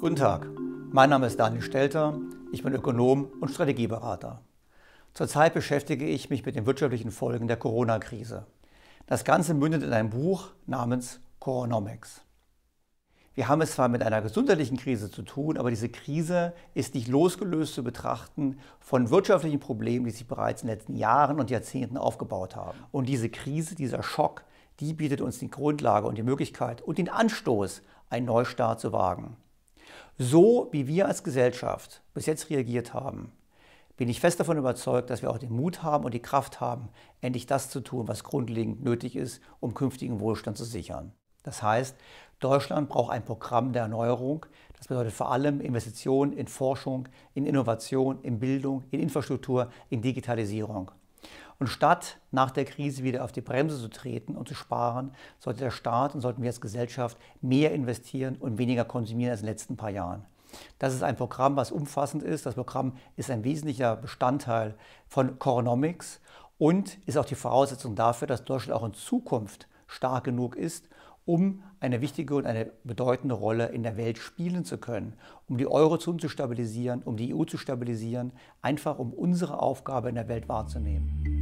Guten Tag, mein Name ist Daniel Stelter, ich bin Ökonom und Strategieberater. Zurzeit beschäftige ich mich mit den wirtschaftlichen Folgen der Corona-Krise. Das Ganze mündet in einem Buch namens Coronomics. Wir haben es zwar mit einer gesundheitlichen Krise zu tun, aber diese Krise ist nicht losgelöst zu betrachten von wirtschaftlichen Problemen, die sich bereits in den letzten Jahren und Jahrzehnten aufgebaut haben. Und diese Krise, dieser Schock, die bietet uns die Grundlage und die Möglichkeit und den Anstoß, einen Neustart zu wagen. So wie wir als Gesellschaft bis jetzt reagiert haben, bin ich fest davon überzeugt, dass wir auch den Mut haben und die Kraft haben, endlich das zu tun, was grundlegend nötig ist, um künftigen Wohlstand zu sichern. Das heißt, Deutschland braucht ein Programm der Erneuerung. Das bedeutet vor allem Investitionen in Forschung, in Innovation, in Bildung, in Infrastruktur, in Digitalisierung. Und statt nach der Krise wieder auf die Bremse zu treten und zu sparen, sollte der Staat und sollten wir als Gesellschaft mehr investieren und weniger konsumieren als in den letzten paar Jahren. Das ist ein Programm, was umfassend ist. Das Programm ist ein wesentlicher Bestandteil von Coronomics und ist auch die Voraussetzung dafür, dass Deutschland auch in Zukunft stark genug ist, um eine wichtige und eine bedeutende Rolle in der Welt spielen zu können, um die Eurozone zu stabilisieren, um die EU zu stabilisieren, einfach um unsere Aufgabe in der Welt wahrzunehmen.